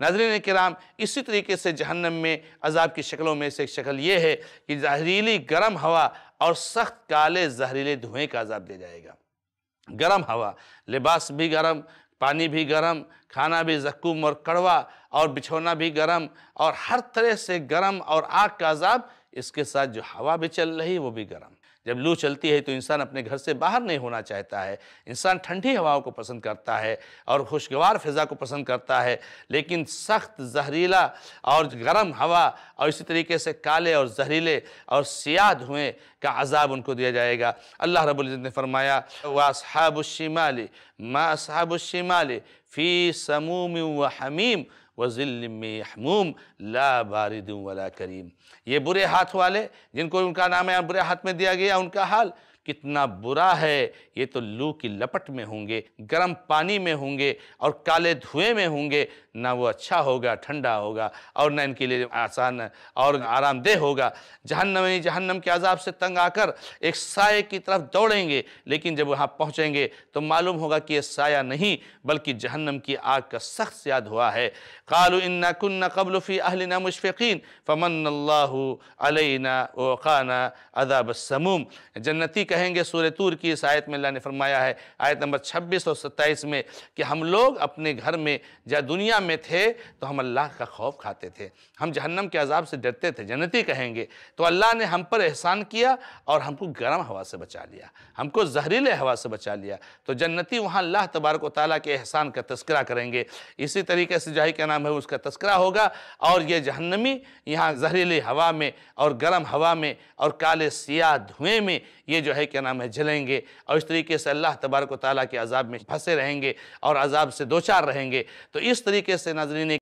ناظرین کرام اسی طریقے سے جہنم میں عذاب کی شکلوں میں سے ایک شکل یہ ہے کہ زہریلی گرم ہوا اور سخت کالے زہریلے دھوئیں کا عذاب دے جائے گا گرم ہوا لباس بھی گرم پانی بھی گرم کھانا بھی زکوم اور کڑوا اور بچھونا بھی گرم اور ہر طرح سے گرم اور آگ کا عذاب اس کے ساتھ جو ہوا بھی چل رہی وہ بھی گرم جب لو چلتی ہے تو انسان اپنے گھر سے باہر نہیں ہونا چاہتا ہے انسان ٹھنڈی ہواؤں کو پسند کرتا ہے اور خوشگوار فضا کو پسند کرتا ہے لیکن سخت زہریلا اور گرم ہوا اور اسی طریقے سے کالے اور زہریلے اور سیاہ دھوئیں کا عذاب ان کو دیا جائے گا اللہ رب العزت نے فرمایا وَأَصْحَابُ و صحاب شمال ما صحاب شمالمومی و حمیم يَحْمُومٍ لَا بَارِدٍ وَلَا كَرِيمٍ یہ برے ہاتھ والے جن کو ان کا نام ہے برے ہاتھ میں دیا گیا ان کا حال کتنا برا ہے یہ تو لو کی لپٹ میں ہوں گے گرم پانی میں ہوں گے اور کالے دھوئے میں ہوں گے نہ وہ اچھا ہوگا ٹھنڈا ہوگا اور نہ ان کے لیے آسان اور آرام دہ ہوگا جہنم جہنم کے عذاب سے تنگ آ کر ایک سائے کی طرف دوڑیں گے لیکن جب وہاں پہنچیں گے تو معلوم ہوگا کہ یہ سایہ نہیں بلکہ جہنم کی آگ کا سخت یاد ہوا ہے کالون کن نہ قبل فی اہل نا مشفقین فمن اللہ علین اوقانہ عذاب السموم جنتی کہ کہیں گے سورہ تور کی اس آیت میں اللہ نے فرمایا ہے آیت نمبر اور ستائیس میں کہ ہم لوگ اپنے گھر میں دنیا میں تھے تو ہم اللہ کا خوف کھاتے تھے ہم جہنم کے عذاب سے ڈرتے تھے جنتی کہیں گے تو اللہ نے ہم پر احسان کیا اور ہم کو گرم ہوا سے بچا لیا ہم کو زہریلے ہوا سے بچا لیا تو جنتی وہاں اللہ تبارک و تعالیٰ کے احسان کا تذکرہ کریں گے اسی طریقے سے جاہی کے نام ہے اس کا تذکرہ ہوگا اور یہ جہنمی یہاں زہریل ہوا میں اور گرم ہوا میں اور کالے سیاہ دھویں میں یہ جو ہے کے نام ہے جلیں گے اور اس طریقے سے اللہ تبارک و تعالیٰ کے عذاب میں پھنسے رہیں گے اور عذاب سے دوچار رہیں گے تو اس طریقے سے ناظرین